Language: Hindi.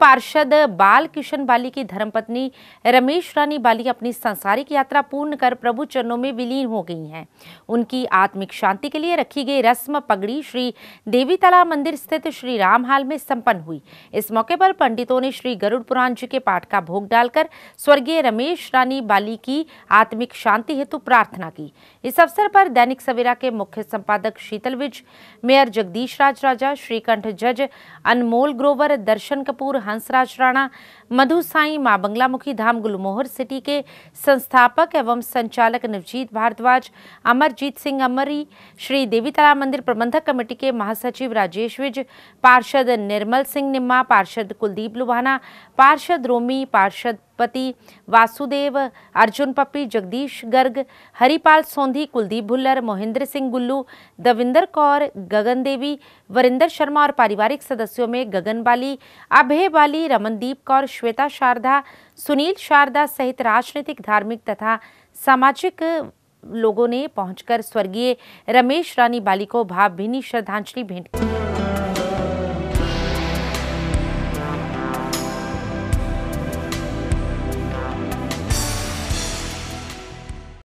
पार्षद बाल किशन बाली की धर्मपत्नी रमेश रानी बाली अपनी सांसारिक यात्रा पूर्ण कर प्रभु चरणों में विलीन हो गई हैं उनकी आत्मिक शांति के लिए रखी गई रस्म पगड़ी श्री देवी तला मंदिर स्थित श्री राम हाल में संपन्न हुई इस मौके पर पंडितों ने श्री गरुड़ पुराण जी के पाठ का भोग डालकर स्वर्गीय रमेश रानी बाली की आत्मिक शांति हेतु प्रार्थना की इस अवसर पर दैनिक सवेरा के मुख्य संपादक शीतल विज मेयर जगदीश राज राजा श्रीकंठ जज अनमोल ग्रोवर दर्शन कपूर हंसराज राणा मधु साई मां बंगलामुखी धाम गुलमोहर सिटी के संस्थापक एवं संचालक नवजीत भारद्वाज अमरजीत सिंह अमरी श्री देवीतला मंदिर प्रबंधक कमेटी के महासचिव राजेश विज पार्षद निर्मल सिंह निम्मा पार्षद कुलदीप लुभाना पार्षद रोमी पार्षद पति वासुदेव अर्जुन पप्पी जगदीश गर्ग हरिपाल सोंधी कुलदीप भुल्लर मोहिंद्र सिंह गुल्लू दविंदर कौर गगन देवी वरिंदर शर्मा और पारिवारिक सदस्यों में गगन बाली अभय बाली रमनदीप कौर श्वेता शारदा सुनील शारदा सहित राजनीतिक धार्मिक तथा सामाजिक लोगों ने पहुंचकर स्वर्गीय रमेश रानी बाली को भावभीनी श्रद्धांजलि भेंट की